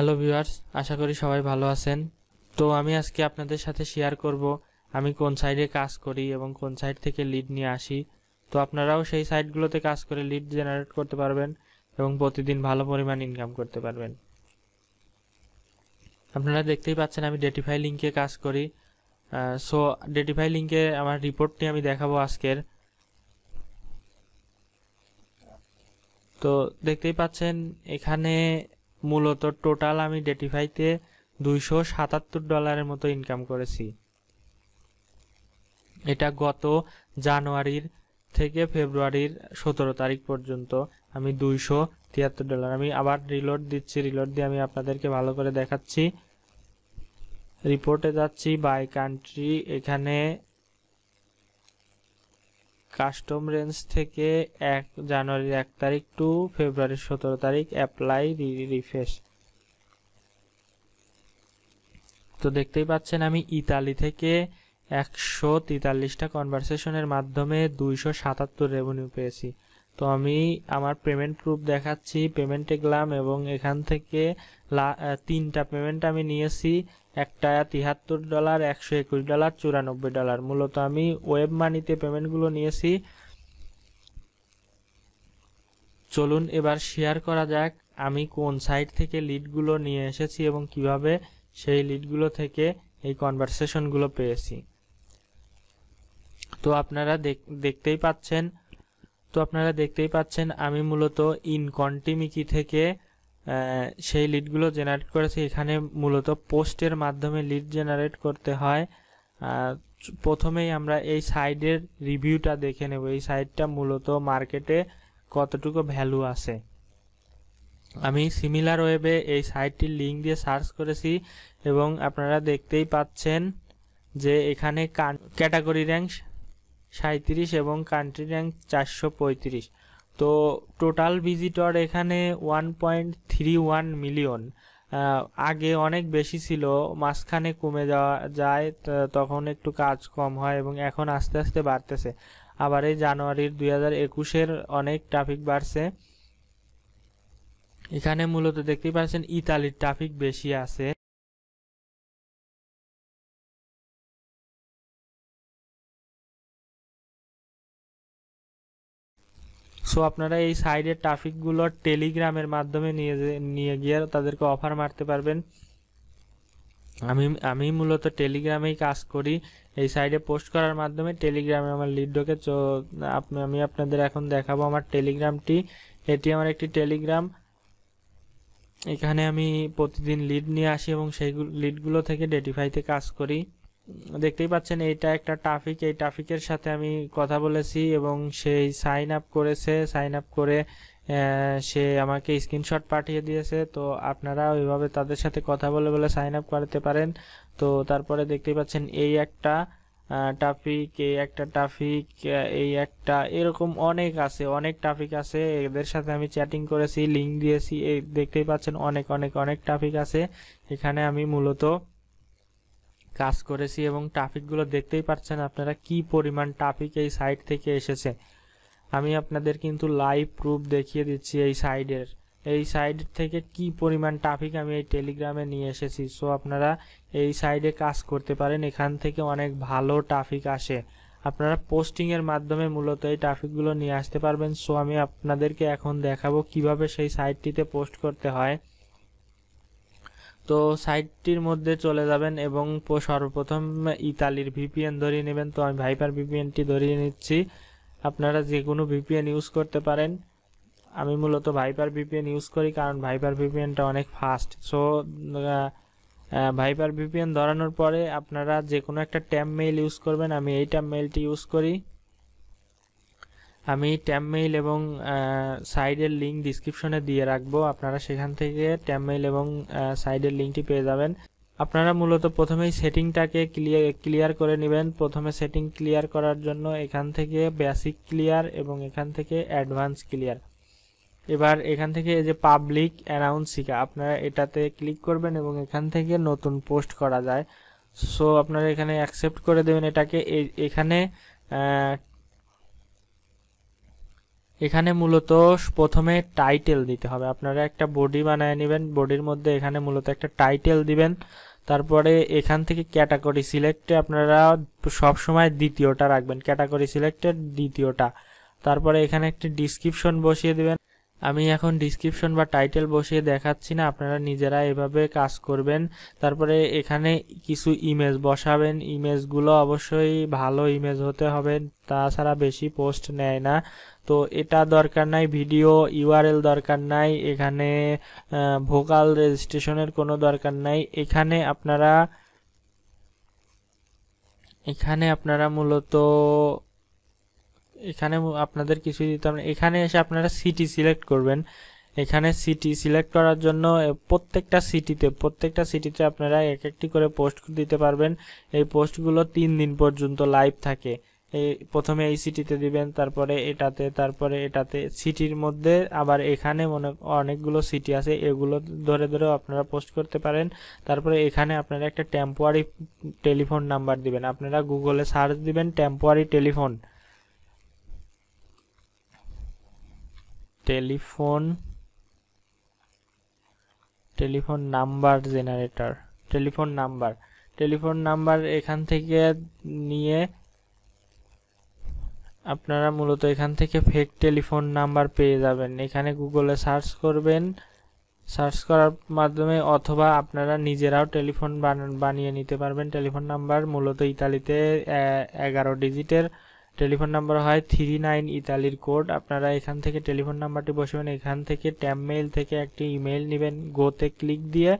hello viewers আশা করি সবাই ভালো আছেন তো আমি আজকে আপনাদের সাথে শেয়ার করব আমি কোন সাইডে কাজ করি এবং কোন সাইড থেকে লিড নিয়ে আসি তো আপনারাও সেই সাইডগুলোতে কাজ করে লিড জেনারেট করতে পারবেন এবং প্রতিদিন ভালো পরিমাণ ইনকাম করতে পারবেন আপনারা দেখতেই পাচ্ছেন আমি ডেটিফাই লিঙ্কে কাজ করি সো ডেটিফাই লিঙ্কে আমার রিপোর্টটি আমি দেখাবো আজকের তো দেখতেই পাচ্ছেন এখানে মূলত টোটাল আমি ডেটিফাইতে দুইশো সাতাত্তর ডলারের মতো ইনকাম করেছি এটা গত জানুয়ারির থেকে ফেব্রুয়ারির সতেরো তারিখ পর্যন্ত আমি দুইশো তিয়াত্তর ডলার আমি আবার রিলোড দিচ্ছি রিলোড দিয়ে আমি আপনাদেরকে ভালো করে দেখাচ্ছি রিপোর্টে যাচ্ছি বাই কান্ট্রি এখানে কাস্টম রেঞ্জ থেকে এক জানুয়ারির এক তারিখ টু ফেব্রুয়ারির সতেরো তারিখ অ্যাপ্লাই রিফ্রেশ তো দেখতেই পাচ্ছেন আমি ইতালি থেকে একশো তেতাল্লিশটা কনভারসেশনের মাধ্যমে দুইশো সাতাত্তর রেভিনিউ পেয়েছি তো আমি আমার পেমেন্ট প্রুফ দেখাচ্ছি পেমেন্টে গেলাম এবং এখান থেকে তিনটা পেমেন্ট আমি নিয়েছি একটা তিয়াত্তর ডলার একশো একুশ ডলার চুরানব্বই ডলার মূলত আমি ওয়েব মানিতে পেমেন্টগুলো নিয়েছি চলুন এবার শেয়ার করা যাক আমি কোন সাইট থেকে লিডগুলো নিয়ে এসেছি এবং কিভাবে সেই লিডগুলো থেকে এই কনভারসেশনগুলো পেয়েছি তো আপনারা দেখতেই পাচ্ছেন তো আপনারা দেখতেই পাচ্ছেন আমি মূলত ইনকন্টিমিকি থেকে সেই লিডগুলো জেনারেট করেছি এখানে মূলত পোস্টের মাধ্যমে লিড জেনারেট করতে হয় প্রথমেই আমরা এই সাইডের রিভিউটা দেখে নেব এই সাইডটা মূলত মার্কেটে কতটুকু ভ্যালু আছে আমি সিমিলার ওয়েবে এই সাইটটির লিঙ্ক দিয়ে সার্চ করেছি এবং আপনারা দেখতেই পাচ্ছেন যে এখানে ক্যাটাগরি র্যাঙ্ক সাঁত্রিশ এবং কান্ট্রি র্যাঙ্ক চারশো পঁয়ত্রিশ তো টোটাল ভিজিটর এখানে one point three one million আগে অনেক বেশি ছিল মাঝখানে কমে যাওয়া যায় তখন একটু কাজ কম হয় এবং এখন আস্তে আস্তে বাড়তেছে আবার এই জানুয়ারির দুই হাজার একুশের অনেক ট্রাফিক বাড়ছে এখানে মূলত দেখতেই পাচ্ছেন ইতালির ট্রাফিক বেশি আছে সো আপনারা এই সাইডের ট্রাফিকগুলো টেলিগ্রামের মাধ্যমে নিয়ে নিয়ে গিয়ে তাদেরকে অফার মারতে পারবেন আমি আমি মূলত টেলিগ্রামেই কাজ করি এই সাইডে পোস্ট করার মাধ্যমে টেলিগ্রামে আমার লিডকে আমি আপনাদের এখন দেখাবো আমার টেলিগ্রামটি এটি আমার একটি টেলিগ্রাম এখানে আমি প্রতিদিন লিড নিয়ে আসি এবং সেই লিডগুলো থেকে ডেটিফাইতে কাজ করি দেখতেই পাচ্ছেন এটা একটা ট্রাফিক এই ট্রাফিকের সাথে আমি কথা বলেছি এবং সেই সাইন আপ করেছে সাইন আপ করে সে আমাকে স্ক্রিনশট পাঠিয়ে দিয়েছে তো আপনারা ওইভাবে তাদের সাথে কথা বলে বলে সাইন আপ করাতে পারেন তো তারপরে দেখতেই পাচ্ছেন এই একটা ট্রাফিক এই একটা ট্রাফিক এই একটা এরকম অনেক আছে অনেক ট্রাফিক আছে এদের সাথে আমি চ্যাটিং করেছি লিঙ্ক দিয়েছি এই দেখতেই পাচ্ছেন অনেক অনেক অনেক ট্রাফিক আছে এখানে আমি মূলত কাজ করেছি এবং ট্রাফিকগুলো দেখতেই পাচ্ছেন আপনারা কি পরিমাণ ট্রাফিক এই সাইট থেকে এসেছে আমি আপনাদের কিন্তু লাইভ প্রুফ দেখিয়ে দিচ্ছি এই সাইডের এই সাইড থেকে কি পরিমাণ ট্রাফিক আমি এই টেলিগ্রামে নিয়ে এসেছি সো আপনারা এই সাইডে কাজ করতে পারেন এখান থেকে অনেক ভালো ট্রাফিক আসে আপনারা পোস্টিংয়ের মাধ্যমে মূলত এই ট্রাফিকগুলো নিয়ে আসতে পারবেন সো আমি আপনাদেরকে এখন দেখাবো কিভাবে সেই সাইটটিতে পোস্ট করতে হয় তো সাইটটির মধ্যে চলে যাবেন এবং সর্বপ্রথম ইতালির ভিপিএন ধরিয়ে নেবেন তো আমি ভাইপার ভিপিএনটি ধরিয়ে নিচ্ছি আপনারা যে কোনো ভিপিএন ইউজ করতে পারেন আমি মূলত ভাইপার ভিপিএন ইউজ করি কারণ ভাইপার ভিপিএনটা অনেক ফাস্ট সো ভাইপার ভিপিএন ধরানোর পরে আপনারা যে কোনো একটা ট্যাম মেইল ইউজ করবেন আমি এই ট্যাম মেইলটি ইউজ করি আমি মেইল এবং সাইডের লিঙ্ক ডিসক্রিপশনে দিয়ে রাখবো আপনারা সেখান থেকে মেইল এবং সাইডের লিঙ্কটি পেয়ে যাবেন আপনারা মূলত প্রথমেই সেটিংটাকে ক্লিয়ার ক্লিয়ার করে নেবেন প্রথমে সেটিং ক্লিয়ার করার জন্য এখান থেকে বেসিক ক্লিয়ার এবং এখান থেকে অ্যাডভান্স ক্লিয়ার এবার এখান থেকে এই যে পাবলিক অ্যানাউন্সিকা আপনারা এটাতে ক্লিক করবেন এবং এখান থেকে নতুন পোস্ট করা যায় সো আপনারা এখানে অ্যাকসেপ্ট করে দেবেন এটাকে এখানে এখানে মূলত প্রথমে টাইটেল দিতে হবে আপনারা একটা বডি বানায় নেবেন বডির মধ্যে এখানে মূলত একটা টাইটেল দিবেন তারপরে এখান থেকে ক্যাটাগরি সিলেক্টে আপনারা সব সময় দ্বিতীয়টা রাখবেন ক্যাটাগরি সিলেক্টের দ্বিতীয়টা তারপরে এখানে একটি ডিসক্রিপশন বসিয়ে দেবেন আমি এখন ডিসক্রিপশন বা টাইটেল বসিয়ে দেখাচ্ছি না আপনারা নিজেরা এভাবে কাজ করবেন তারপরে এখানে কিছু ইমেজ বসাবেন ইমেজগুলো অবশ্যই ভালো ইমেজ হতে হবে তাছাড়া বেশি পোস্ট নেয় না তো এটা দরকার নাই ভিডিও ইউআরএল দরকার নাই এখানে ভোকাল রেজিস্ট্রেশনের কোনো দরকার নাই এখানে আপনারা এখানে আপনারা মূলত এখানে আপনাদের কিছুই দিতে হবে এখানে এসে আপনারা সিটি সিলেক্ট করবেন এখানে সিটি সিলেক্ট করার জন্য প্রত্যেকটা সিটিতে প্রত্যেকটা সিটিতে আপনারা এক একটি করে পোস্ট দিতে পারবেন এই পোস্টগুলো তিন দিন পর্যন্ত লাইভ থাকে এই প্রথমে এই সিটিতে দিবেন তারপরে এটাতে তারপরে এটাতে সিটির মধ্যে আবার এখানে মনে অনেকগুলো সিটি আছে এগুলো ধরে ধরেও আপনারা পোস্ট করতে পারেন তারপরে এখানে আপনারা একটা টেম্পোয়ারি টেলিফোন নাম্বার দিবেন আপনারা গুগলে সার্চ দিবেন temporary telephone telephone telephone number generator telephone number telephone number এখান থেকে নিয়ে আপনারা মূলত এখান থেকে ফেক টেলিফোন নাম্বার পেয়ে যাবেন এখানে গুগলে সার্চ করবেন সার্চ করার মাধ্যমে অথবা আপনারা নিজেরাও টেলিফোন বানিয়ে নিতে পারবেন টেলিফোন নাম্বার মূলত ইতালিতে এগারো ডিজিটের টেলিফোন নাম্বার হয় থ্রি নাইন ইতালির কোড আপনারা এখান থেকে টেলিফোন নাম্বারটি বসবেন এখান থেকে ট্যাম মেইল থেকে একটি ইমেইল নেবেন গোতে ক্লিক দিয়ে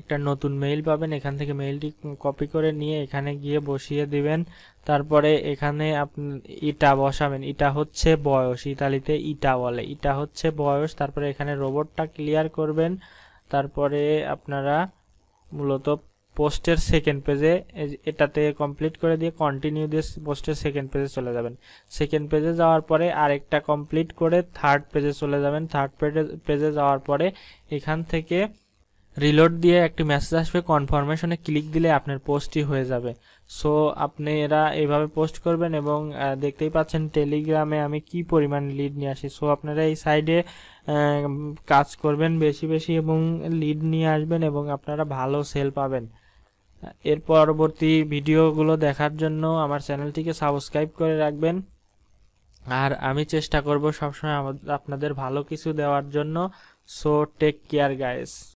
একটা নতুন মেইল পাবেন এখান থেকে মেইলটি কপি করে নিয়ে এখানে গিয়ে বসিয়ে দিবেন তারপরে এখানে আপনি ইটা বসাবেন ইটা হচ্ছে বয়স ইতালিতে ইটা বলে ইটা হচ্ছে বয়স তারপরে এখানে রোবটটা ক্লিয়ার করবেন তারপরে আপনারা মূলত পোস্টের সেকেন্ড পেজে এটাতে কমপ্লিট করে দিয়ে কন্টিনিউ দিয়ে পোস্টের সেকেন্ড পেজে চলে যাবেন সেকেন্ড পেজে যাওয়ার পরে আরেকটা কমপ্লিট করে থার্ড পেজে চলে যাবেন থার্ড পেজে যাওয়ার পরে এখান থেকে রিলোড দিয়ে একটি মেসেজ আসবে কনফার্মেশনে ক্লিক দিলে আপনার পোস্টটি হয়ে যাবে সো আপনি এরা এভাবে পোস্ট করবেন এবং দেখতেই পাচ্ছেন টেলিগ্রামে আমি কি পরিমাণ লিড নিয়ে আসি সো আপনারা এই সাইডে কাজ করবেন বেশি বেশি এবং লিড নিয়ে আসবেন এবং আপনারা ভালো সেল পাবেন এর পরবর্তী ভিডিওগুলো দেখার জন্য আমার চ্যানেলটিকে সাবস্ক্রাইব করে রাখবেন আর আমি চেষ্টা করব সবসময় আপনাদের ভালো কিছু দেওয়ার জন্য সো টেক কেয়ার গাইস